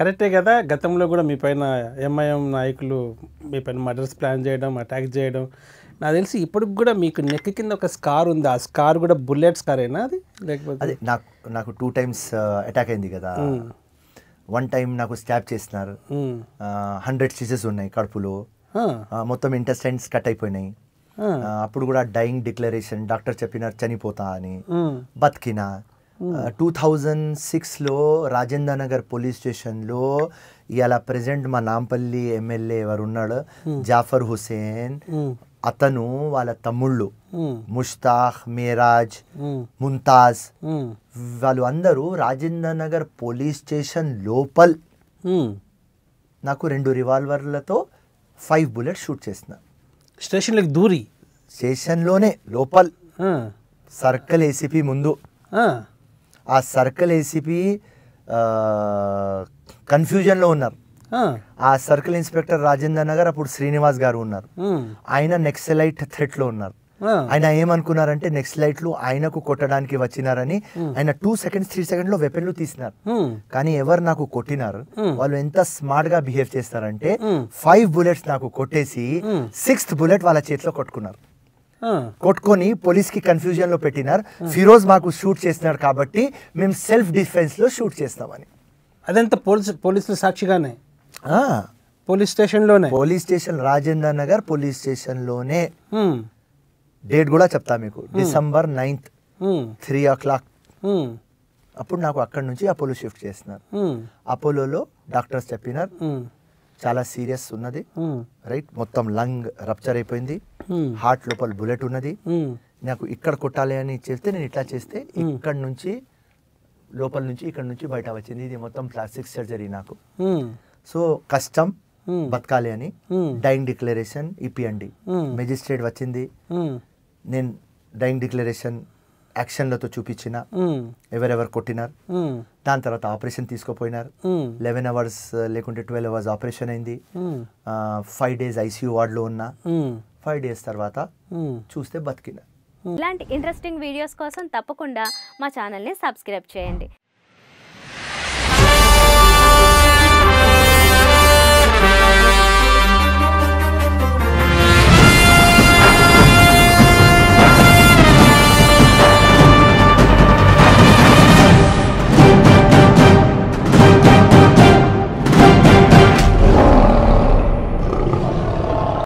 కరెక్టే కదా గతంలో కూడా మీ పైన ఎంఐఎం నాయకులు మీ పైన మర్డర్స్ ప్లాన్ చేయడం అటాక్ చేయడం నాకు తెలిసి ఇప్పటికి కూడా మీకు నెక్ కింద ఒక స్కార్ ఉంది ఆ స్కార్ కూడా బుల్లెట్ స్కారేనా అది లేకపోతే అదే నాకు నాకు టూ టైమ్స్ అటాక్ అయింది కదా వన్ టైం నాకు స్టాప్ చేసినారు హండ్రెడ్ స్టిచెస్ ఉన్నాయి కడుపులో మొత్తం ఇంటెస్టైన్స్ కట్ అయిపోయినాయి అప్పుడు కూడా డైయింగ్ డిక్లరేషన్ డాక్టర్ చెప్పినారు చనిపోతా అని బతికినా టూ థౌజండ్ hmm. సిక్స్లో రాజేంద్ర నగర్ పోలీస్ స్టేషన్లో ఇలా ప్రజెంట్ మా నాంపల్లి ఎమ్మెల్యే ఎవరు ఉన్నాడు hmm. జాఫర్ హుసేన్ hmm. అతను వాళ్ళ తమ్ముళ్ళు ముష్తాక్ మేరాజ్ ముంతాజ్ వాళ్ళు అందరూ రాజేంద్ర నగర్ పోలీస్ స్టేషన్ లోపల్ నాకు రెండు రివాల్వర్లతో ఫైవ్ బుల్లెట్ షూట్ చేసిన స్టేషన్లోకి దూరి స్టేషన్లోనే లోపల్ సర్కిల్ ఏసీపీ ముందు ఆ సర్కిల్ ఏసీపీ కన్ఫ్యూజన్లో ఉన్నారు ఆ సర్కిల్ ఇన్స్పెక్టర్ రాజేందర్ నగర్ అప్పుడు శ్రీనివాస్ గారు ఉన్నారు ఆయన నెక్సలైట్ థ్రెట్లో ఉన్నారు ఆయన ఏమనుకున్నారంటే నెక్స్ట్ లైట్ లు ఆయనకు కొట్టడానికి వచ్చినారని ఆయన టూ సెకండ్స్ త్రీ సెకండ్ లో వెపన్లు తీసినారు కానీ ఎవరు నాకు కొట్టినారు వాళ్ళు ఎంత స్మార్ట్ గా బిహేవ్ చేస్తారంటే ఫైవ్ బుల్లెట్స్ నాకు కొట్టేసి సిక్స్త్ బుల్లెట్ వాళ్ళ చేతిలో కొట్టుకున్నారు కొట్టుకొని పోలీస్ కి కన్ఫ్యూజన్ లో పెట్టినారు ఫిరోజ్ మాకు షూట్ చేస్తున్నారు కాబట్టి మేము సెల్ఫ్ డిఫెన్స్ లో షూట్ చేస్తామని అదంతా పోలీసు పోలీసులు సాక్షిగానే పోలీస్ స్టేషన్ లోనే police station Rajendra Nagar police station లోనే డేట్ కూడా చెప్తా మీకు December ninth three o'clock అప్పుడు నాకు అక్కడి నుంచి అపోలో షిఫ్ట్ చేస్తున్నారు అపోలోలో డాక్టర్స్ చెప్పినారు చాలా సీరియస్ ఉన్నది రైట్ మొత్తం లంగ్ రప్చర్ అయిపోయింది హార్ట్ లోపల బుల్లెట్ ఉన్నది నాకు ఇక్కడ కొట్టాలి అని చెప్తే నేను ఇట్లా చేస్తే ఇక్కడ నుంచి లోపల నుంచి ఇక్కడ నుంచి బయట వచ్చింది ఇది మొత్తం ప్లాస్టిక్ సర్జరీ నాకు సో కష్టం బతకాలి అని డైంగ్ డిక్లరేషన్ ఇప్పియండి మెజిస్ట్రేట్ వచ్చింది నేను డైంగ్ డిక్లరేషన్ యాక్షన్లతో చూపించిన ఎవరెవరు కొట్టినారు దాని తర్వాత ఆపరేషన్ తీసుకుపోయినారు లెవెన్ అవర్స్ లేకుంటే ట్వెల్వ్ అవర్స్ ఆపరేషన్ అయింది ఫైవ్ డేస్ ఐసీయూ వార్డులో ఉన్న ఫైవ్ డేస్ తర్వాత చూస్తే బతికినారు ఇలాంటి ఇంట్రెస్టింగ్ వీడియోస్ కోసం తప్పకుండా మా ఛానల్ని సబ్స్క్రైబ్ చేయండి